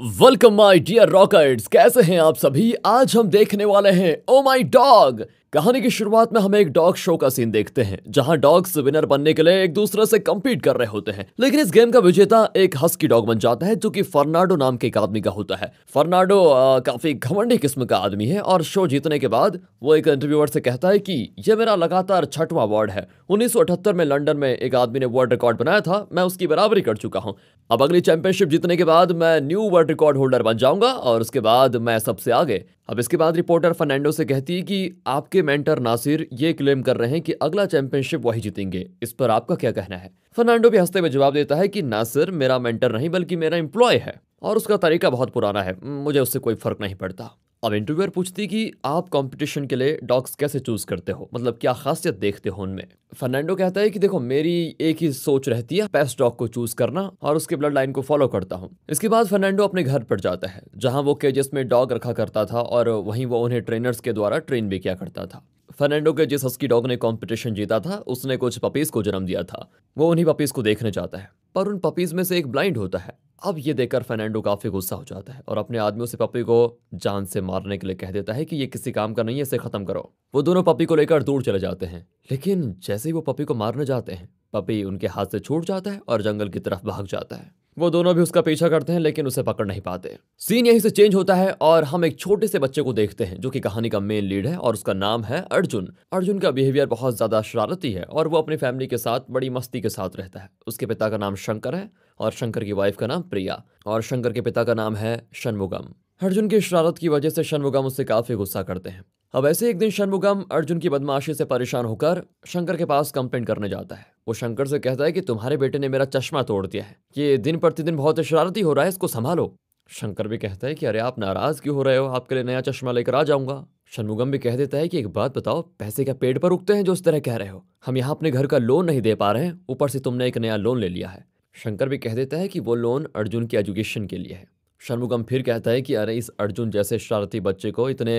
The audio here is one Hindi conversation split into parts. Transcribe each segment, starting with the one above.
वेलकम माय डियर रॉकेट्स कैसे हैं आप सभी आज हम देखने वाले हैं ओ माय डॉग कहानी की शुरुआत में हमें एक डॉग शो का सीन देखते हैं जहां डॉग्स विनर बनने के लिए एक दूसरे से कम्पीट कर रहे होते हैं लेकिन इस गेम का विजेता एक हस्की डॉग बन जाता है जो कि फर्नाडो नाम के एक आदमी का होता है फर्नाडो आ, काफी घमंडी किस्म का आदमी है और शो जीतने के बाद वो एक इंटरव्यूअर से कहता है कि यह मेरा लगातार छठवा अवार्ड है उन्नीस में लंडन में एक आदमी ने वर्ल्ड रिकॉर्ड बनाया था मैं उसकी बराबरी कर चुका हूँ अब अगली चैंपियनशिप जीतने के बाद मैं न्यू वर्ल्ड रिकॉर्ड होल्डर बन जाऊंगा और उसके बाद मैं सबसे आगे अब इसके बाद रिपोर्टर फर्नांडो से कहती है कि आपके मेंटर नासिर ये क्लेम कर रहे हैं कि अगला चैंपियनशिप वही जीतेंगे इस पर आपका क्या कहना है फर्नांडो भी हंसते हुए जवाब देता है कि नासिर मेरा मेंटर नहीं बल्कि मेरा इंप्लॉय है और उसका तरीका बहुत पुराना है मुझे उससे कोई फर्क नहीं पड़ता अब इंटरव्यूअर पूछती कि आप कंपटीशन के लिए डॉग्स कैसे चूज़ करते हो मतलब क्या खासियत देखते हो उनमें फर्नांडो कहता है कि देखो मेरी एक ही सोच रहती है बेस्ट डॉग को चूज़ करना और उसके ब्लड लाइन को फॉलो करता हूँ इसके बाद फर्नांडो अपने घर पर जाता है जहाँ वो केजेस में डॉग रखा करता था और वहीं वो उन्हें ट्रेनर्स के द्वारा ट्रेन भी किया करता था फर्नांडो के जिस हस्की डॉग ने कॉम्पिटिशन जीता था उसने कुछ पपीज़ को जन्म दिया था वो उन्हीं पपीज़ को देखने जाता है पर उन पपीज़ में से एक ब्लाइंड होता है अब ये देखकर फर्नैंडो काफ़ी गुस्सा हो जाता है और अपने आदमियों से पप्पी को जान से मारने के लिए कह देता है कि ये किसी काम का नहीं है इसे ख़त्म करो वो दोनों पप्पी को लेकर दूर चले जाते हैं लेकिन जैसे ही वो पप्पी को मारने जाते हैं पप्पी उनके हाथ से छूट जाता है और जंगल की तरफ भाग जाता है वो दोनों भी उसका पीछा करते हैं लेकिन उसे पकड़ नहीं पाते सीन यहीं से चेंज होता है और हम एक छोटे से बच्चे को देखते हैं जो कि कहानी का मेन लीड है और उसका नाम है अर्जुन अर्जुन का बिहेवियर बहुत ज्यादा शरारती है और वो अपनी फैमिली के साथ बड़ी मस्ती के साथ रहता है उसके पिता का नाम शंकर है और शंकर की वाइफ का नाम प्रिया और शंकर के पिता का नाम है शनमुगम अर्जुन की शरारत की वजह से शनमुगम उससे काफी गुस्सा करते हैं अब ऐसे एक दिन शनमुगम अर्जुन की बदमाशी से परेशान होकर शंकर के पास कंप्लेन करने जाता है वो शंकर से कहता है कि तुम्हारे बेटे ने मेरा चश्मा तोड़ दिया है ये दिन प्रतिदिन बहुत शरारती हो रहा है इसको संभालो शंकर भी कहता है कि अरे आप नाराज क्यों हो रहे हो आपके लिए नया चश्मा लेकर आ जाऊंगा शनमुगम भी कह देता है कि एक बात बताओ पैसे क्या पेड़ पर उगते हैं जो इस तरह कह रहे हो हम यहाँ अपने घर का लोन नहीं दे पा रहे हैं ऊपर से तुमने एक नया लोन ले लिया है शंकर भी कह देता है कि वो लोन अर्जुन की एजुकेशन के लिए है शर्मुगम फिर कहता है कि अरे इस अर्जुन जैसे शरारती बच्चे को इतने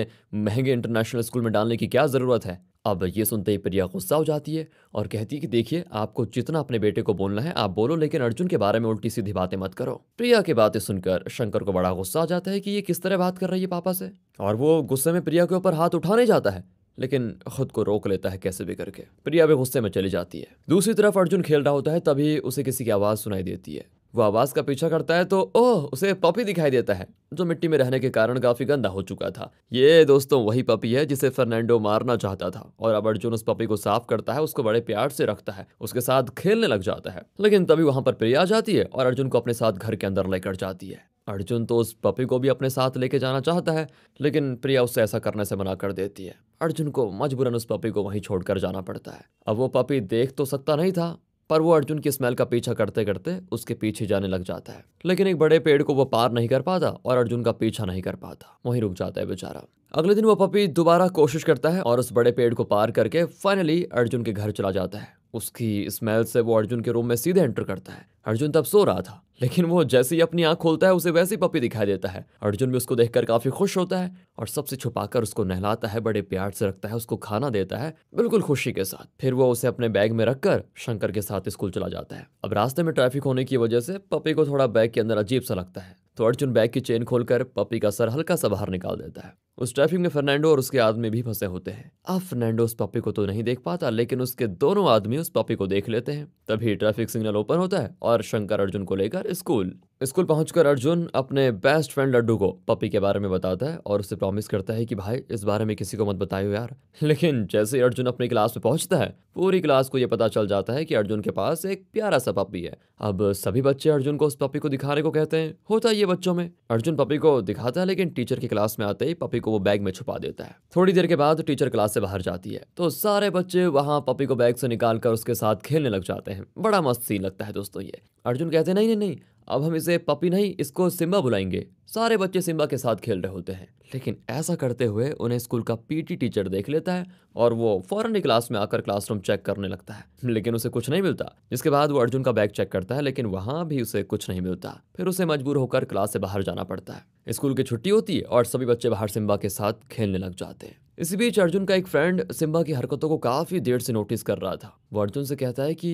महंगे इंटरनेशनल स्कूल में डालने की क्या ज़रूरत है अब ये सुनते ही प्रिया गुस्सा हो जाती है और कहती है कि देखिए आपको जितना अपने बेटे को बोलना है आप बोलो लेकिन अर्जुन के बारे में उल्टी सीधी बातें मत करो प्रिया की बातें सुनकर शंकर को बड़ा गुस्सा आ जाता है कि ये किस तरह बात कर रही है पापा से और वो गुस्से में प्रिया के ऊपर हाथ उठाने जाता है लेकिन खुद को रोक लेता है कैसे भी करके प्रिया भी गुस्से में चली जाती है दूसरी तरफ अर्जुन खेल रहा होता है तभी उसे किसी की आवाज़ सुनाई देती है वो आवाज़ का पीछा करता है तो ओह उसे पपी दिखाई देता है जो मिट्टी में रहने के कारण काफ़ी गंदा हो चुका था ये दोस्तों वही पपी है जिसे फर्नांडो मारना चाहता था और अब अर्जुन उस पपी को साफ करता है उसको बड़े प्यार से रखता है उसके साथ खेलने लग जाता है लेकिन तभी वहां पर प्रिया आ जाती है और अर्जुन को अपने साथ घर के अंदर लेकर जाती है अर्जुन तो उस पपी को भी अपने साथ लेके जाना चाहता है लेकिन प्रिया उससे ऐसा करने से मना कर देती है अर्जुन को मजबूरन उस पपी को वहीं छोड़कर जाना पड़ता है अब वो पपी देख तो सकता नहीं था पर वो अर्जुन की स्मेल का पीछा करते करते उसके पीछे जाने लग जाता है लेकिन एक बड़े पेड़ को वो पार नहीं कर पाता और अर्जुन का पीछा नहीं कर पाता वहीं रुक जाता है बेचारा अगले दिन वो पपी दोबारा कोशिश करता है और उस बड़े पेड़ को पार करके फाइनली अर्जुन के घर चला जाता है उसकी स्मेल से वो अर्जुन के रूम में सीधे एंटर करता है अर्जुन तब सो रहा था लेकिन वो जैसे ही अपनी आंख खोलता है उसे वैसे ही पपी दिखाई देता है अर्जुन भी उसको देखकर काफी खुश होता है और सबसे छुपाकर उसको नहलाता है बड़े प्यार से रखता है उसको खाना देता है बिल्कुल खुशी के साथ फिर वो उसे अपने बैग में रखकर शंकर के साथ स्कूल चला जाता है अब रास्ते में ट्रैफिक होने की वजह से पपी को थोड़ा बैग के अंदर अजीब सा लगता है तो अर्जुन बैग की चेन खोलकर पपी का सर हल्का सा बाहर निकाल देता है उस ट्रैफिक में फर्नैंडो और उसके आदमी भी फंसे होते हैं अब फर्नैंडो उस पपी को तो नहीं देख पाता लेकिन उसके दोनों आदमी उस पपी को देख लेते हैं तभी ट्रैफिक सिग्नल ओपन होता है और शंकर अर्जुन को लेकर स्कूल स्कूल पहुंचकर अर्जुन अपने बेस्ट फ्रेंड लड्डू को पपी के बारे में बताता है और उसे प्रॉमिस करता है कि भाई इस बारे में किसी को मत बतायो यार लेकिन जैसे अर्जुन अपनी क्लास में पहुंचता है पूरी क्लास को ये पता चल जाता है कि अर्जुन के पास एक प्यारा सा पपी है अब सभी बच्चे अर्जुन को उस पपी को दिखाने को कहते हैं होता है ये बच्चों में अर्जुन पपी को दिखाता है लेकिन टीचर की क्लास में आते ही पपी को वो बैग में छुपा देता है थोड़ी देर के बाद टीचर क्लास से बाहर जाती है तो सारे बच्चे वहाँ पपी को बैग से निकाल कर उसके साथ खेलने लग जाते हैं बड़ा मस्त सीन लगता है दोस्तों ये अर्जुन कहते नहीं नहीं नहीं अब हम इसे पपी नहीं इसको सिम्बा बुलाएंगे सारे बच्चे सिम्बा के साथ खेल रहे होते हैं लेकिन ऐसा करते हुए उन्हें स्कूल का पीटी टीचर देख लेता है और वो फौरन ही क्लास में आकर क्लासरूम चेक करने लगता है लेकिन उसे कुछ नहीं मिलता जिसके बाद वो अर्जुन का बैग चेक करता है लेकिन वहाँ भी उसे कुछ नहीं मिलता फिर उसे मजबूर होकर क्लास से बाहर जाना पड़ता है स्कूल की छुट्टी होती है और सभी बच्चे बाहर सिम्बा के साथ खेलने लग जाते हैं इसी बीच अर्जुन का एक फ्रेंड सिम्बा की हरकतों को काफी देर से नोटिस कर रहा था वो अर्जुन से कहता है कि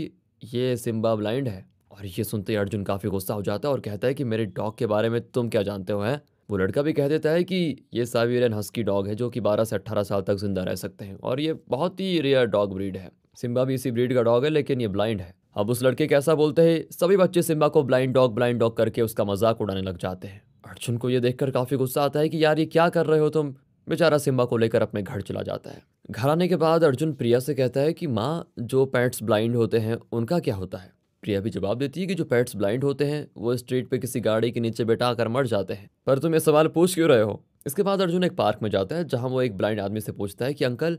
ये सिम्बा ब्लाइंड है और ये सुनते ही अर्जुन काफ़ी गुस्सा हो जाता है और कहता है कि मेरे डॉग के बारे में तुम क्या जानते हो हैं वो लड़का भी कह देता है कि ये साइबेरियन हस्की डॉग है जो कि 12 से 18 साल तक जिंदा रह सकते हैं और ये बहुत ही रेयर डॉग ब्रीड है सिम्बा भी इसी ब्रीड का डॉग है लेकिन ये ब्लाइंड है अब उस लड़के कैसा बोलते हैं सभी बच्चे सिम्बा को ब्लाइंड डॉग ब्लाइंड डॉग करके उसका मजाक उड़ाने लग जाते हैं अर्जुन को ये देखकर काफ़ी गुस्सा आता है कि यार ये क्या कर रहे हो तुम बेचारा सिम्बा को लेकर अपने घर चला जाता है घर आने के बाद अर्जुन प्रिया से कहता है कि माँ जो पैट्स ब्लाइंड होते हैं उनका क्या होता है प्रिया भी जवाब देती है कि जो पेट्स ब्लाइंड होते हैं वो स्ट्रीट पे किसी गाड़ी के नीचे बैठा कर मर जाते हैं पर तुम ये सवाल पूछ क्यों रहे हो इसके बाद अर्जुन एक पार्क में जाता है जहाँ वो एक ब्लाइंड आदमी से पूछता है कि अंकल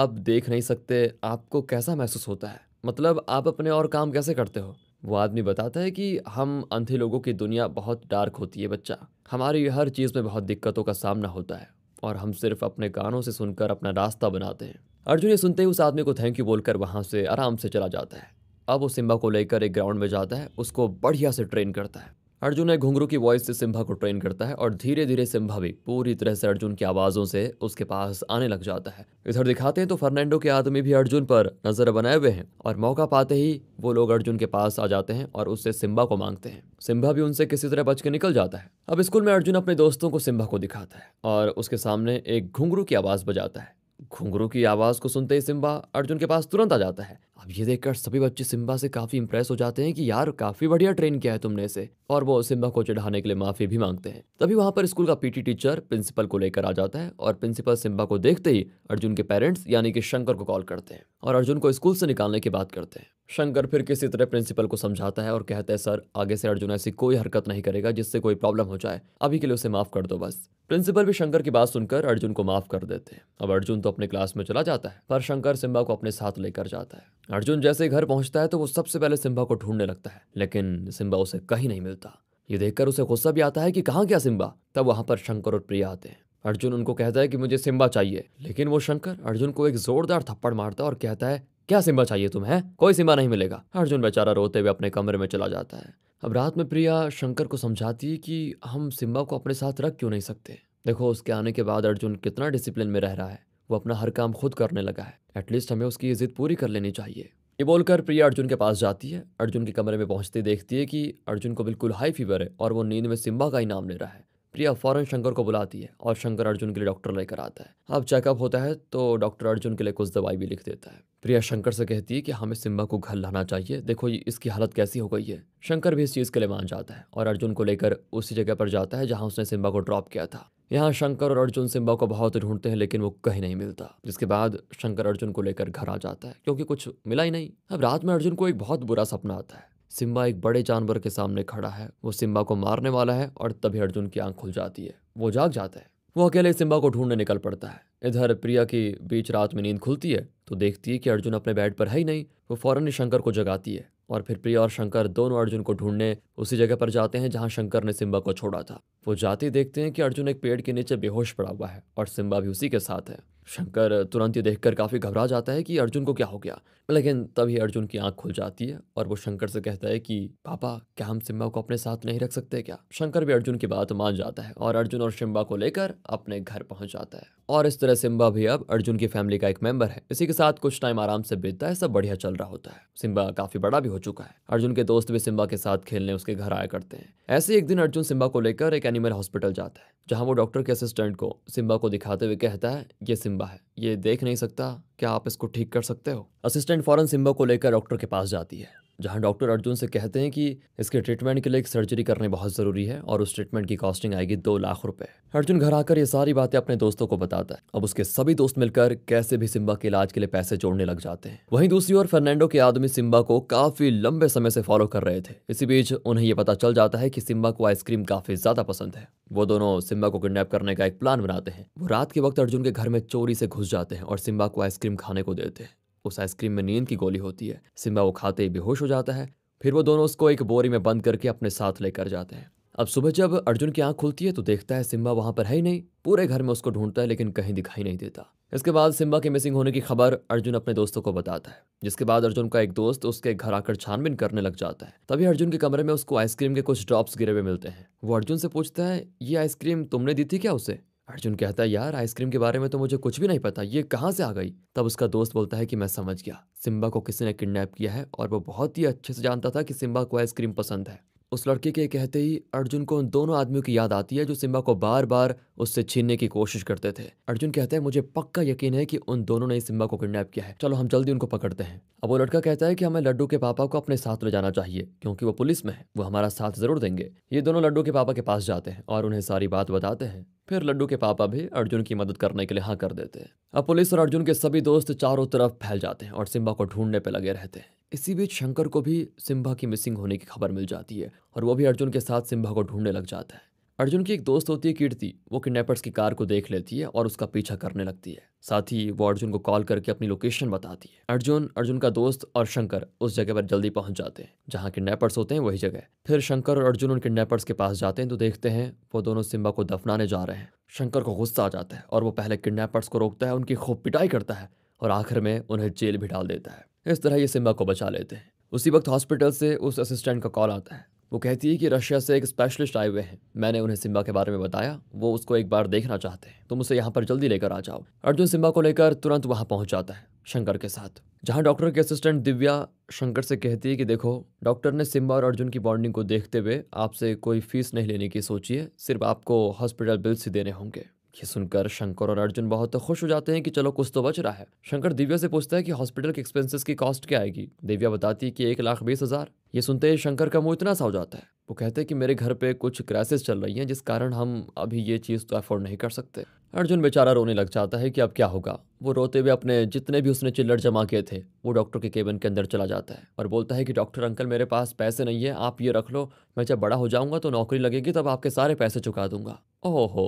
आप देख नहीं सकते आपको कैसा महसूस होता है मतलब आप अपने और काम कैसे करते हो वो आदमी बताता है कि हम अंधे लोगों की दुनिया बहुत डार्क होती है बच्चा हमारी हर चीज़ में बहुत दिक्कतों का सामना होता है और हम सिर्फ अपने कानों से सुनकर अपना रास्ता बनाते हैं अर्जुन ये सुनते ही उस आदमी को थैंक यू बोलकर वहाँ से आराम से चला जाता है अब वो सिम्बा को लेकर एक ग्राउंड में जाता है उसको बढ़िया से ट्रेन करता है अर्जुन एक घुंघरू की वॉइस से सिम्बा को ट्रेन करता है और धीरे धीरे सिम्बा भी पूरी तरह से अर्जुन की आवाज़ों से उसके पास आने लग जाता है इधर दिखाते हैं तो फर्नांडो के आदमी भी अर्जुन पर नजर बनाए हुए हैं और मौका पाते ही वो लोग अर्जुन के पास आ जाते हैं और उससे सिम्बा को मांगते हैं सिम्बा भी उनसे किसी तरह बच के निकल जाता है अब स्कूल में अर्जुन अपने दोस्तों को सिम्बा को दिखाता है और उसके सामने एक घुंघरू की आवाज़ बजाता है घुंगरू की आवाज को सुनते ही सिम्बा अर्जुन के पास तुरंत आ जाता है अब ये देखकर सभी बच्चे सिम्बा से काफी इंप्रेस हो जाते हैं कि यार काफी बढ़िया ट्रेन किया है तुमने इसे और वो सिम्बा को चढ़ाने के लिए माफी भी मांगते हैं तभी वहां पर स्कूल का पीटी टीचर प्रिंसिपल को लेकर आ जाता है और प्रिंसिपल सिम्बा को देखते ही अर्जुन के पेरेंट्स यानी कि शंकर को कॉल करते हैं और अर्जुन को स्कूल से निकालने की बात करते हैं शंकर फिर किसी तरह प्रिंसिपल को समझाता है और कहता है सर आगे से अर्जुन ऐसी कोई हरकत नहीं करेगा जिससे कोई प्रॉब्लम हो जाए अभी के लिए उसे माफ कर दो बस प्रिंसिपल भी शंकर की बात सुनकर अर्जुन को माफ कर देते हैं अब अर्जुन तो अपने क्लास में चला जाता है पर शंकर सिम्बा को अपने साथ लेकर जाता है अर्जुन जैसे घर पहुंचता है तो वो सबसे पहले सिम्बा को ढूंढने लगता है लेकिन सिम्बा उसे कहीं नहीं मिलता ये देखकर उसे गुस्सा भी आता है कि कहाँ गया सिम्बा तब वहां पर शंकर और प्रिया आते हैं अर्जुन उनको कहता है कि मुझे सिम्बा चाहिए लेकिन वो शंकर अर्जुन को एक जोरदार थप्पड़ मारता है और कहता है क्या सिम्बा चाहिए तुम्हें कोई सिम्बा नहीं मिलेगा अर्जुन बेचारा रोते हुए अपने कमरे में चला जाता है अब रात में प्रिया शंकर को समझाती है कि हम सिम्बा को अपने साथ रख क्यों नहीं सकते देखो उसके आने के बाद अर्जुन कितना डिसिप्लिन में रह रहा है वो अपना हर काम खुद करने लगा है एटलीस्ट हमें उसकी इज्जत पूरी कर लेनी चाहिए ये बोलकर प्रिया अर्जुन के पास जाती है अर्जुन के कमरे में पहुंचते देखती है कि अर्जुन को बिल्कुल हाई फीवर है और वो नींद में सिम्बा का ही नाम ले रहा है प्रिया फौरन शंकर को बुलाती है और शंकर अर्जुन के लिए डॉक्टर लेकर आता है अब चेकअप होता है तो डॉक्टर अर्जुन के लिए कुछ दवाई भी लिख देता है प्रिया शंकर से कहती है कि हमें सिम्बा को घर लाना चाहिए देखो इसकी हालत कैसी हो गई है शंकर भी इस चीज़ के लिए मान जाता है और अर्जुन को लेकर उसी जगह पर जाता है जहाँ उसने सिम्बा को ड्रॉप किया था यहाँ शंकर और अर्जुन सिम्बा को बहुत ढूंढते हैं लेकिन वो कहीं नहीं मिलता जिसके बाद शंकर अर्जुन को लेकर घर आ जाता है क्योंकि कुछ मिला ही नहीं अब रात में अर्जुन को एक बहुत बुरा सपना आता है सिम्बा एक बड़े जानवर के सामने खड़ा है वो सिम्बा को मारने वाला है और तभी अर्जुन की आंख खुल जाती है वो जाग जाता है वो अकेले सिम्बा को ढूंढने निकल पड़ता है इधर प्रिया की बीच रात में नींद खुलती है तो देखती है कि अर्जुन अपने बेड पर है ही नहीं वो फौरन ही शंकर को जगाती है और फिर प्रिया और शंकर दोनों अर्जुन को ढूंढने उसी जगह पर जाते हैं जहां शंकर ने सिम्बा को छोड़ा था वो जाते देखते हैं कि अर्जुन एक पेड़ के नीचे बेहोश पड़ा हुआ है और सिम्बा भी उसी के साथ है शंकर तुरंत ये देखकर काफ़ी घबरा जाता है कि अर्जुन को क्या हो गया लेकिन तभी अर्जुन की आंख खुल जाती है और वो शंकर से कहता है कि पापा क्या हम सिम्बा को अपने साथ नहीं रख सकते क्या शंकर भी अर्जुन की बात मान जाता है और अर्जुन और सिम्बा को लेकर अपने घर पहुंच जाता है और इस तरह सिम्बा भी अब अर्जुन की फैमिली का एक मेंबर है इसी के साथ कुछ टाइम आराम से बीतता है सब बढ़िया चल रहा होता है सिम्बा काफी बड़ा भी हो चुका है अर्जुन के दोस्त भी सिम्बा के साथ खेलने उसके घर आया करते हैं ऐसे एक दिन अर्जुन सिम्बा को लेकर एक एनिमल हॉस्पिटल जाता है जहाँ वो डॉक्टर के असिस्टेंट को सिम्बा को दिखाते हुए कहता है ये सिम्बा है ये देख नहीं सकता क्या आप इसको ठीक कर सकते हो असिस्टेंट फौरन सिम्बा को लेकर डॉक्टर के पास जाती है जहाँ डॉक्टर अर्जुन से कहते हैं कि इसके ट्रीटमेंट के लिए एक सर्जरी करनी बहुत ज़रूरी है और उस ट्रीटमेंट की कॉस्टिंग आएगी दो लाख रुपए अर्जुन घर आकर ये सारी बातें अपने दोस्तों को बताता है अब उसके सभी दोस्त मिलकर कैसे भी सिम्बा के इलाज के लिए पैसे जोड़ने लग जाते हैं वहीं दूसरी ओर फर्नैंडो के आदमी सिम्बा को काफी लंबे समय से फॉलो कर रहे थे इसी बीच उन्हें यह पता चल जाता है कि सिम्बा को आइसक्रीम काफी ज्यादा पसंद है वो दोनों सिम्बा को किडनैप करने का एक प्लान बनाते हैं वो रात के वक्त अर्जुन के घर में चोरी से घुस जाते हैं और सिम्बा को आइसक्रीम खाने को देते हैं उस आइसक्रीम में नींद की गोली होती है सिम्बा वो खाते ही बेहोश हो जाता है फिर वो दोनों उसको एक बोरी में बंद करके अपने साथ लेकर जाते हैं अब सुबह जब अर्जुन की आंख खुलती है तो देखता है सिम्बा वहां पर है ही नहीं पूरे घर में उसको ढूंढता है लेकिन कहीं दिखाई नहीं देता इसके बाद सिम्बा के मिसिंग होने की खबर अर्जुन अपने दोस्तों को बताता है जिसके बाद अर्जुन का एक दोस्त उसके घर आकर छानबीन करने लग जाता है तभी अर्जुन के कमरे में उसको आइसक्रीम के कुछ ड्रॉप्स गिरे हुए मिलते हैं वो अर्जुन से पूछता है ये आइसक्रीम तुमने दी थी क्या उसे अर्जुन कहता है यार आइसक्रीम के बारे में तो मुझे कुछ भी नहीं पता ये कहाँ से आ गई तब उसका दोस्त बोलता है कि मैं समझ गया सिम्बा को किसी ने किडनैप किया है और वो बहुत ही अच्छे से जानता था कि सिम्बा को आइसक्रीम पसंद है उस लड़के के कहते ही अर्जुन को उन दोनों आदमियों की याद आती है जो सिम्बा को बार बार उससे छीनने की कोशिश करते थे अर्जुन कहता है मुझे पक्का यकीन है कि उन दोनों ने सिम्बा को किडनैप किया है चलो हम जल्दी उनको पकड़ते हैं अब वो लड़का कहता है कि हमें लड्डू के पापा को अपने साथ ले जाना चाहिए क्योंकि वो पुलिस में है वो हमारा साथ जरूर देंगे ये दोनों लड्डू के पापा के पास जाते हैं और उन्हें सारी बात बताते हैं फिर लड्डू के पापा भी अर्जुन की मदद करने के लिए हाँ कर देते हैं अब पुलिस और अर्जुन के सभी दोस्त चारों तरफ फैल जाते हैं और सिम्बा को ढूंढने पर लगे रहते हैं इसी बीच शंकर को भी सिम्बा की मिसिंग होने की खबर मिल जाती है और वो भी अर्जुन के साथ सिम्बा को ढूंढने लग जाता है अर्जुन की एक दोस्त होती है कीर्ति वो किडनेपर्स की कार को देख लेती है और उसका पीछा करने लगती है साथ ही वो अर्जुन को कॉल करके अपनी लोकेशन बताती है अर्जुन अर्जुन का दोस्त और शंकर उस जगह पर जल्दी पहुंच जाते हैं जहाँ किडनेपर्स होते हैं वही जगह फिर शंकर और अर्जुन उन किडनेपर्स के पास जाते हैं तो देखते हैं वो दोनों सिम्बा को दफनाने जा रहे हैं शंकर को गुस्सा आ जाता है और वो पहले किडनेपर्स को रोकता है उनकी खूब पिटाई करता है और आखिर में उन्हें जेल भी डाल देता है इस तरह ये सिम्बा को बचा लेते हैं उसी वक्त हॉस्पिटल से उस असिस्टेंट का कॉल आता है वो कहती है कि रशिया से एक स्पेशलिस्ट आए हुए हैं मैंने उन्हें सिम्बा के बारे में बताया वो उसको एक बार देखना चाहते हैं तुम उसे यहाँ पर जल्दी लेकर आ जाओ अर्जुन सिम्बा को लेकर तुरंत वहाँ पहुँच जाता है शंकर के साथ जहाँ डॉक्टर के असिस्टेंट दिव्या शंकर से कहती है कि देखो डॉक्टर ने सिम्बा और अर्जुन की बॉन्डिंग को देखते हुए आपसे कोई फीस नहीं लेने की सोची है सिर्फ आपको हॉस्पिटल बिल्स ही देने होंगे ये सुनकर शंकर और अर्जुन बहुत खुश हो जाते हैं कि चलो कुछ तो बच रहा है शंकर दिव्या से पूछता है कि हॉस्पिटल के एक्सपेंसेस की कॉस्ट क्या आएगी दिव्या बताती है कि एक लाख बीस हजार ये सुनते ही शंकर का मुंह इतना सा हो जाता है वो कहते हैं कि मेरे घर पे कुछ क्राइसिस चल रही हैं जिस कारण हम अभी ये चीज़ तो अफोर्ड नहीं कर सकते अर्जुन बेचारा रोने लग जाता है कि अब क्या होगा वो रोते हुए अपने जितने भी उसने चिल्लर जमा किए थे वो डॉक्टर के केबिन के अंदर चला जाता है और बोलता है कि डॉक्टर अंकल मेरे पास पैसे नहीं है आप ये रख लो मैं जब बड़ा हो जाऊंगा तो नौकरी लगेगी तब आपके सारे पैसे चुका दूंगा ओहो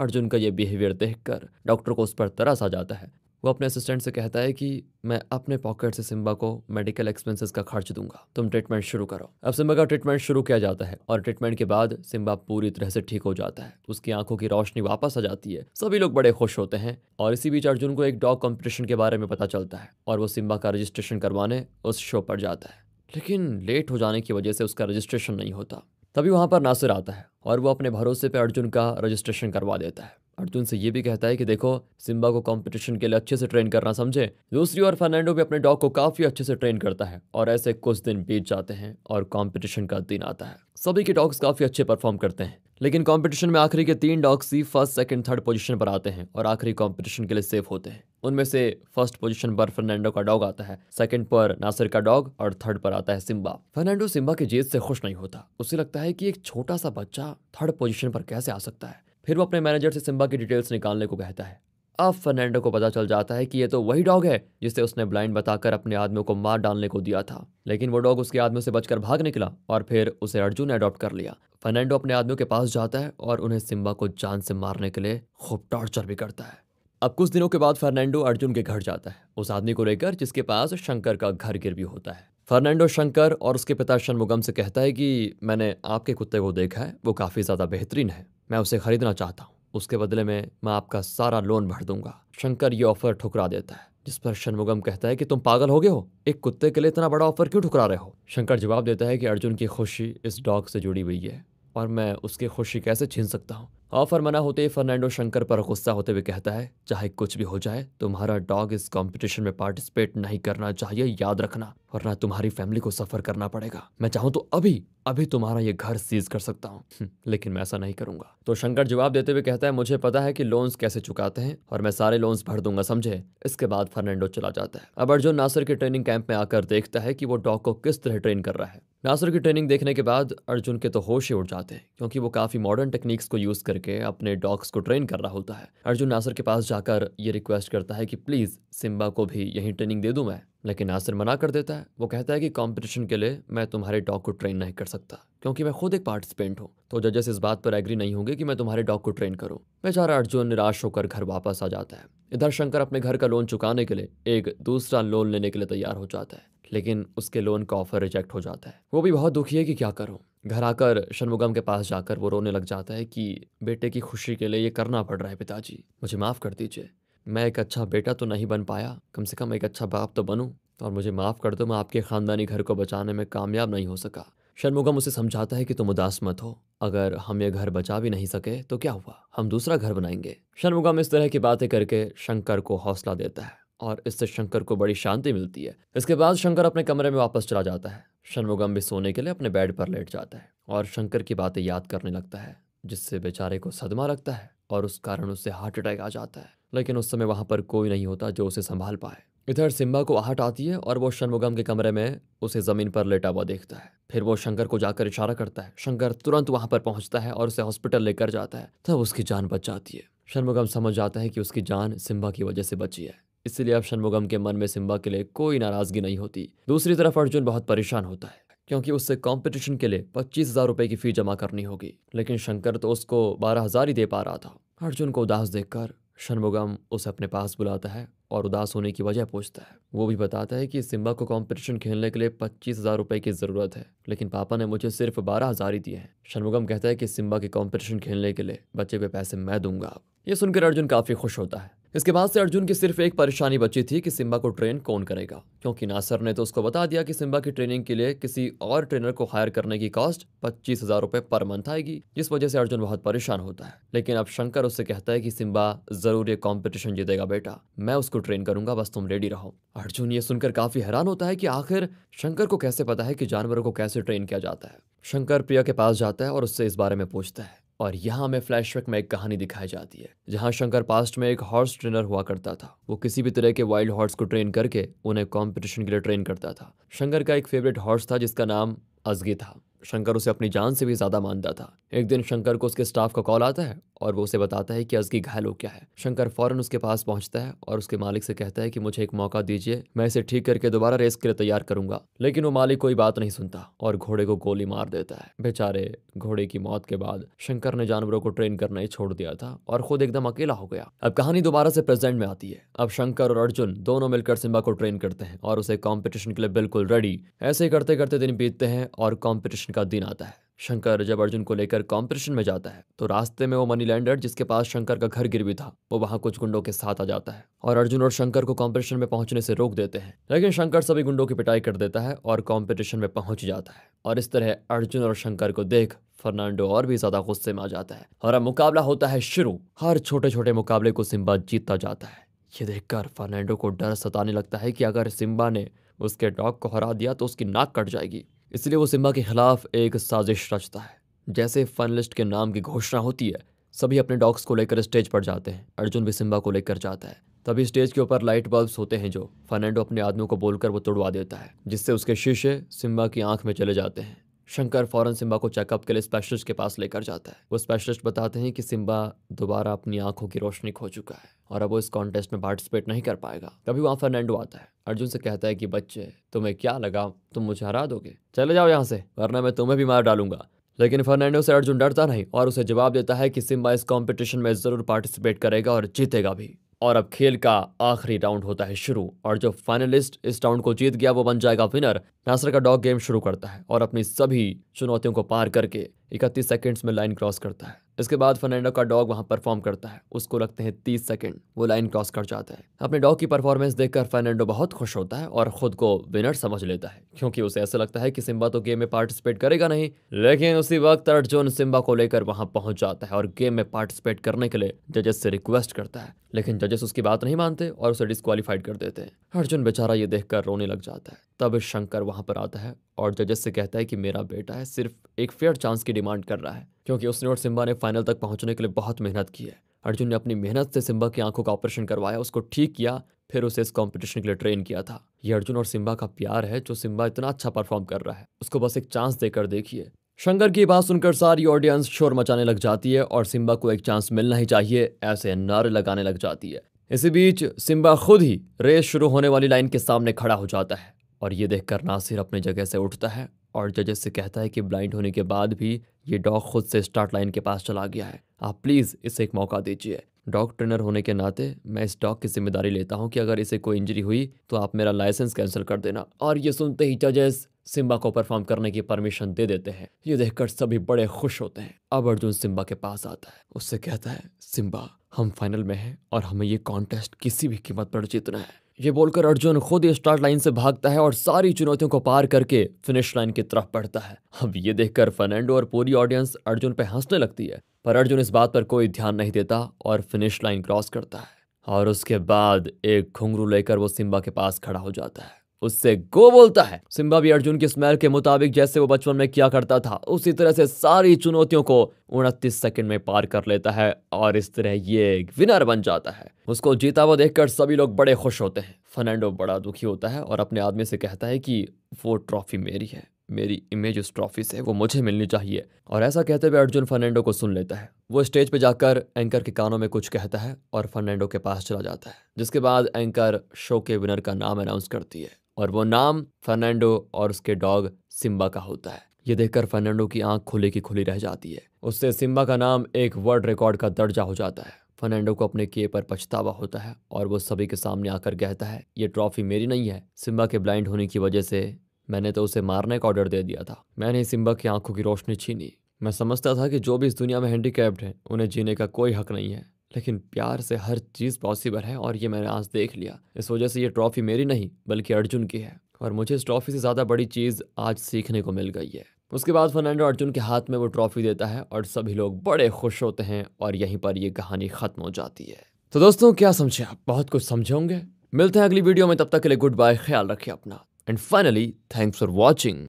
अर्जुन का ये बिहेवियर देखकर डॉक्टर को उस पर तरस आ जाता है वो अपने असिस्टेंट से कहता है कि मैं अपने पॉकेट से सिम्बा को मेडिकल एक्सपेंसेस का खर्च दूंगा तुम ट्रीटमेंट शुरू करो अब सिम्बा का ट्रीटमेंट शुरू किया जाता है और ट्रीटमेंट के बाद सिम्बा पूरी तरह से ठीक हो जाता है उसकी आंखों की रोशनी वापस आ जाती है सभी लोग बड़े खुश होते हैं और इसी बीच अर्जुन को एक डॉग कॉम्पिटिशन के बारे में पता चलता है और वो सिम्बा का रजिस्ट्रेशन करवाने उस शो पर जाता है लेकिन लेट हो जाने की वजह से उसका रजिस्ट्रेशन नहीं होता तभी वहाँ पर नासिर आता है और वो अपने भरोसे पर अर्जुन का रजिस्ट्रेशन करवा देता है अर्जुन से ये भी कहता है कि देखो सिम्बा को कंपटीशन के लिए अच्छे से ट्रेन करना समझे दूसरी ओर फर्नांडो भी अपने डॉग को काफी अच्छे से ट्रेन करता है और ऐसे कुछ दिन बीत जाते हैं और कंपटीशन का दिन आता है सभी के डॉग्स काफी अच्छे परफॉर्म करते हैं लेकिन कंपटीशन में आखिरी के तीन डॉग्स ही फर्स्ट सेकंड थर्ड पोजीशन पर आते हैं और आखिरी कंपटीशन के लिए सेफ होते हैं उनमें से फर्स्ट पोजीशन पर फर्नांडो का डॉग आता है सेकंड पर नासिर का डॉग और थर्ड पर आता है सिम्बा फर्नांडो सिम्बा की जीत से खुश नहीं होता उसे लगता है कि एक छोटा सा बच्चा थर्ड पोजीशन पर कैसे आ सकता है फिर वो अपने मैनेजर से सिम्बा की डिटेल्स निकालने को कहता है अब फर्नैंडो को पता चल जाता है कि ये तो वही डॉग है जिसे उसने ब्लाइंड बताकर अपने आदमियों को मार डालने को दिया था लेकिन वो डॉग उसके आदमियों से बचकर भाग निकला और फिर उसे अर्जुन ने अडॉप्ट कर लिया फर्नैंडो अपने आदमियों के पास जाता है और उन्हें सिम्बा को जान से मारने के लिए खूब टॉर्चर भी करता है अब कुछ दिनों के बाद फर्नैंडो अर्जुन के घर जाता है उस आदमी को लेकर जिसके पास शंकर का घर गिर भी होता है फर्नैंडो शंकर और उसके पिता शनमुगम से कहता है कि मैंने आपके कुत्ते को देखा है वो काफ़ी ज़्यादा बेहतरीन है मैं उसे खरीदना चाहता हूँ उसके बदले में मैं आपका सारा लोन भर दूंगा शंकर ये ऑफर ठुकरा देता है जिस पर शनमुगम कहता है कि तुम पागल हो गए हो एक कुत्ते के लिए इतना बड़ा ऑफर क्यों ठुकरा रहे हो शंकर जवाब देता है कि अर्जुन की खुशी इस डॉग से जुड़ी हुई है और मैं उसकी खुशी कैसे छीन सकता हूँ ऑफर मना होते ही फर्नांडो शंकर पर गुस्सा होते हुए कहता है चाहे कुछ भी हो जाए तुम्हारा डॉग इस कंपटीशन में पार्टिसिपेट नहीं करना चाहिए याद रखना वरना तुम्हारी फैमिली को सफर करना पड़ेगा मैं चाहूँ तो अभी अभी तुम्हारा ये घर सीज कर सकता हूँ हम्म, लेकिन मैं ऐसा नहीं करूंगा तो शंकर जवाब देते हुए कहता है मुझे पता है की लोन्स कैसे चुकाते हैं और मैं सारे लोन्स भर दूंगा समझे इसके बाद फर्नांडो चला जाता है अब अर्जुन नासिर के ट्रेनिंग कैंप में आकर देखता है की वो डॉग को किस तरह ट्रेन कर रहा है नासर की ट्रेनिंग देखने के बाद अर्जुन के तो होश ही उड़ जाते हैं क्योंकि वो काफ़ी मॉडर्न टेक्निक्स को यूज़ करके अपने डॉग्स को ट्रेन कर रहा होता है अर्जुन नासर के पास जाकर ये रिक्वेस्ट करता है कि प्लीज़ सिम्बा को भी यही ट्रेनिंग दे दूँ मैं लेकिन नासिर मना कर देता है वो कहता है कि कंपटीशन के लिए मैं तुम्हारे डॉग को ट्रेन नहीं कर सकता क्योंकि मैं खुद एक पार्टिसिपेंट हूँ तो जजेस इस बात पर एग्री नहीं होंगे कि मैं तुम्हारे डॉग को ट्रेन करूँ बेचारा अर्जुन निराश होकर घर वापस आ जाता है इधर शंकर अपने घर का लोन चुकाने के लिए एक दूसरा लोन लेने के लिए तैयार हो जाता है लेकिन उसके लोन का ऑफर रिजेक्ट हो जाता है वो भी बहुत दुखी है कि क्या करूँ घर आकर शनमुगम के पास जाकर वो रोने लग जाता है कि बेटे की खुशी के लिए ये करना पड़ रहा है पिताजी मुझे माफ़ कर दीजिए मैं एक अच्छा बेटा तो नहीं बन पाया कम से कम एक अच्छा बाप तो बनूँ और मुझे माफ़ कर दो मैं आपके ख़ानदानी घर को बचाने में कामयाब नहीं हो सका शनमुगम उसे समझाता है कि तुम उदास मत हो अगर हम ये घर बचा भी नहीं सके तो क्या हुआ हम दूसरा घर बनाएंगे शनमुगम इस तरह की बातें करके शंकर को हौसला देता है और इससे शंकर को बड़ी शांति मिलती है इसके बाद शंकर अपने कमरे में वापस चला जाता है शनमुगम भी सोने के लिए अपने बेड पर लेट जाता है और शंकर की बातें याद करने लगता है जिससे बेचारे को सदमा लगता है और उस कारण उसे हार्ट अटैक आ जाता है लेकिन उस समय वहां पर कोई नहीं होता जो उसे संभाल पाए इधर सिम्बा को आहट आती है और वो शनमुगम के कमरे में उसे जमीन पर लेटा हुआ देखता है फिर वो शंकर को जाकर इशारा करता है शंकर तुरंत वहां पर पहुंचता है और उसे हॉस्पिटल लेकर जाता है तब उसकी जान बच जाती है शनमुगम समझ जाता है कि उसकी जान सिम्बा की वजह से बची है इसलिए अब शनमुगम के मन में सिम्बा के लिए कोई नाराजगी नहीं होती दूसरी तरफ अर्जुन बहुत परेशान होता है क्योंकि उससे कॉम्पिटिशन के लिए पच्चीस हजार रुपए की फी जमा करनी होगी लेकिन शंकर तो उसको बारह हजार ही दे पा रहा था अर्जुन को उदास देखकर शनमुगम उसे अपने पास बुलाता है और उदास होने की वजह पूछता है वो भी बताता है कि सिम्बा को कंपटीशन खेलने के लिए पच्चीस हजार रुपए की जरूरत है लेकिन पापा ने मुझे सिर्फ बारह हजार ही दिए हैं शनमुगम कहता है कि सिम्बा के कंपटीशन खेलने के लिए बच्चे पे पैसे मैं दूंगा ये सुनकर अर्जुन काफी खुश होता है इसके बाद से अर्जुन की सिर्फ एक परेशानी बची थी कि सिम्बा को ट्रेन कौन करेगा क्योंकि नासर ने तो उसको बता दिया कि सिम्बा की ट्रेनिंग के लिए किसी और ट्रेनर को हायर करने की कॉस्ट पच्चीस हजार रुपए पर मंथ आएगी जिस वजह से अर्जुन बहुत परेशान होता है लेकिन अब शंकर उससे कहता है कि सिम्बा जरूर ये कॉम्पिटिशन जीतेगा बेटा मैं उसको ट्रेन करूंगा बस तुम रेडी रहो अर्जुन ये सुनकर काफी हैरान होता है कि आखिर शंकर को कैसे पता है कि जानवरों को कैसे ट्रेन किया जाता है शंकर प्रिया के पास जाता है और उससे इस बारे में पूछता है और यहाँ हमें फ्लैशबैक में एक कहानी दिखाई जाती है जहाँ शंकर पास्ट में एक हॉर्स ट्रेनर हुआ करता था वो किसी भी तरह के वाइल्ड हॉर्स को ट्रेन करके उन्हें कॉम्पिटिशन के लिए ट्रेन करता था शंकर का एक फेवरेट हॉर्स था जिसका नाम अजगी था शंकर उसे अपनी जान से भी ज्यादा मानता था एक दिन शंकर को उसके स्टाफ का कॉल आता है और वो उसे बताता है कि अजगी घायल हो क्या है शंकर फौरन उसके पास पहुंचता है और उसके मालिक से कहता है कि मुझे एक मौका दीजिए मैं इसे ठीक करके दोबारा रेस के लिए तैयार करूंगा लेकिन वो मालिक कोई बात नहीं सुनता और घोड़े को गोली मार देता है बेचारे घोड़े की मौत के बाद शंकर ने जानवरों को ट्रेन करना ही छोड़ दिया था और खुद एकदम अकेला हो गया अब कहानी दोबारा से प्रेजेंट में आती है अब शंकर और अर्जुन दोनों मिलकर सिम्बा को ट्रेन करते हैं और उसे कॉम्पिटिशन के लिए बिल्कुल रेडी ऐसे करते करते दिन बीतते हैं और कॉम्पिटिशन का दिन आता है शंकर जब अर्जुन को लेकर कॉम्पिटिशन में जाता है तो रास्ते में वो मनी लैंडर जिसके पास शंकर का घर गिर भी था वो वहां कुछ गुंडों के साथ आ जाता है और अर्जुन और शंकर को कॉम्पिटिशन में पहुंचने से रोक देते हैं लेकिन शंकर सभी गुंडों की पिटाई कर देता है और कॉम्पिटिशन में पहुंच जाता है और इस तरह अर्जुन और शंकर को देख फर्नांडो और भी ज्यादा गुस्से में आ जाता है और अब मुकाबला होता है शुरू हर छोटे छोटे मुकाबले को सिम्बा जीतता जाता है ये देखकर फर्नांडो को डर सताने लगता है कि अगर सिम्बा ने उसके डॉग को हरा दिया तो उसकी नाक कट जाएगी इसलिए वो सिम्बा के खिलाफ एक साजिश रचता है जैसे फाइनलिस्ट के नाम की घोषणा होती है सभी अपने डॉग्स को लेकर स्टेज पर जाते हैं अर्जुन भी सिम्बा को लेकर जाता है तभी स्टेज के ऊपर लाइट बल्ब्स होते हैं जो फर्नांडो अपने आदमियों को बोलकर वो तोड़वा देता है जिससे उसके शीशे सिम्बा की आंख में चले जाते हैं शंकर फौरन सिम्बा को चेकअप के लिए स्पेशलिस्ट के पास लेकर जाता है वो स्पेशलिस्ट बताते हैं कि सिम्बा दोबारा अपनी आंखों की रोशनी खो चुका है और अब वो इस कॉन्टेस्ट में पार्टिसिपेट नहीं कर पाएगा तभी वहाँ फर्नैंडो आता है अर्जुन से कहता है कि बच्चे तुम्हें क्या लगा तुम मुझे हरा दोगे चले जाओ यहाँ से वरना मैं तुम्हें भी मार डालूंगा लेकिन फर्नैंडो से अर्जुन डरता नहीं और उसे जवाब देता है कि सिम्बा इस कॉम्पिटिशन में जरूर पार्टिसिपेट करेगा और जीतेगा भी और अब खेल का आखिरी राउंड होता है शुरू और जो फाइनलिस्ट इस राउंड को जीत गया वो बन जाएगा विनर नासर का डॉग गेम शुरू करता है और अपनी सभी चुनौतियों को पार करके इकतीस सेकेंड्स में लाइन क्रॉस करता है इसके बाद फर्नांडो का डॉग वहां परफॉर्म करता है उसको लगते हैं तीस सेकंड वो लाइन क्रॉस कर जाता है अपने डॉग की परफॉर्मेंस देखकर फर्नांडो बहुत खुश होता है और खुद को विनर समझ लेता है क्योंकि उसे ऐसा लगता है कि सिम्बा तो गेम में पार्टिसिपेट करेगा नहीं लेकिन उसी वक्त अर्जुन सिम्बा को लेकर वहां पहुंच जाता है और गेम में पार्टिसिपेट करने के लिए जजेस से रिक्वेस्ट करता है लेकिन जजेस उसकी बात नहीं मानते और उसे डिस्कालीफाइड कर देते हैं अर्जुन बेचारा ये देखकर रोने लग जाता है तब शंकर वहां पर आता है और जजेस से कहता है कि मेरा बेटा है सिर्फ एक फेयर चांस की डिमांड कर रहा है क्योंकि उसने और सिम्बा ने फाइनल तक पहुंचने के लिए बहुत मेहनत की है अर्जुन ने अपनी मेहनत से सिम्बा की आंखों का ऑपरेशन करवाया उसको ठीक किया फिर उसे इस कॉम्पिटिशन के लिए ट्रेन किया था ये अर्जुन और सिम्बा का प्यार है जो सिम्बा इतना अच्छा परफॉर्म कर रहा है उसको बस एक चांस देकर देखिए शंकर की बात सुनकर सारी ऑडियंस शोर मचाने लग जाती है और सिम्बा को एक चांस मिलना ही चाहिए ऐसे नारे लगाने लग जाती है इसी बीच सिम्बा खुद ही रेस शुरू होने वाली लाइन के सामने खड़ा हो जाता है और ये देखकर नासिर अपने जगह से उठता है और जजेस से कहता है कि ब्लाइंड होने के बाद भी ये डॉग खुद से स्टार्ट लाइन के पास चला गया है आप प्लीज़ इसे एक मौका दीजिए डॉग ट्रेनर होने के नाते मैं इस डॉग की जिम्मेदारी लेता हूँ कि अगर इसे कोई इंजरी हुई तो आप मेरा लाइसेंस कैंसिल कर देना और ये सुनते ही जजेस सिम्बा को परफॉर्म करने की परमिशन दे देते हैं ये देखकर सभी बड़े खुश होते हैं अब अर्जुन सिम्बा के पास आता है उससे कहता है सिम्बा हम फाइनल में हैं और हमें ये कॉन्टेस्ट किसी भी कीमत पर जीतना है ये बोलकर अर्जुन खुद स्टार्ट लाइन से भागता है और सारी चुनौतियों को पार करके फिनिश लाइन की तरफ बढ़ता है अब ये देखकर फर्नांडो और पूरी ऑडियंस अर्जुन पे हंसने लगती है पर अर्जुन इस बात पर कोई ध्यान नहीं देता और फिनिश लाइन क्रॉस करता है और उसके बाद एक घुंगरू लेकर वो सिम्बा के पास खड़ा हो जाता है उससे गो बोलता है सिम्बा भी अर्जुन की स्मेल के मुताबिक जैसे वो बचपन में किया करता था उसी तरह से सारी चुनौतियों को उनतीस सेकंड में पार कर लेता है और इस तरह ये विनर बन जाता है उसको जीता हुआ देखकर सभी लोग बड़े खुश होते हैं फर्नांडो बड़ा दुखी होता है और अपने आदमी से कहता है कि वो ट्रॉफी मेरी है मेरी इमेज उस ट्रॉफी से वो मुझे मिलनी चाहिए और ऐसा कहते हुए अर्जुन फर्नैंडो को सुन लेता है वो स्टेज पे जाकर एंकर के कानों में कुछ कहता है और फर्नांडो के पास चला जाता है जिसके बाद एंकर शो के विनर का नाम अनाउंस करती है और वो नाम फर्नांडो और उसके डॉग सिम्बा का होता है ये देखकर फर्नांडो की आंख खुले की खुली रह जाती है उससे सिम्बा का नाम एक वर्ल्ड रिकॉर्ड का दर्जा हो जाता है फर्नांडो को अपने किए पर पछतावा होता है और वो सभी के सामने आकर कहता है ये ट्रॉफी मेरी नहीं है सिम्बा के ब्लाइंड होने की वजह से मैंने तो उसे मारने का ऑर्डर दे दिया था मैंने सिम्बा की आंखों की रोशनी छीनी मैं समझता था कि जो भी इस दुनिया में हैंडीकैप्ड है उन्हें जीने का कोई हक नहीं है लेकिन प्यार से हर चीज़ पॉसिबल है और ये मैंने आज देख लिया इस वजह से ये ट्रॉफी मेरी नहीं बल्कि अर्जुन की है और मुझे इस ट्रॉफी से ज़्यादा बड़ी चीज़ आज सीखने को मिल गई है उसके बाद फर्नांडो अर्जुन के हाथ में वो ट्रॉफी देता है और सभी लोग बड़े खुश होते हैं और यहीं पर ये कहानी ख़त्म हो जाती है तो दोस्तों क्या समझे आप बहुत कुछ समझे होंगे मिलते हैं अगली वीडियो में तब तक के लिए गुड बाय ख्याल रखिए अपना and finally thanks for watching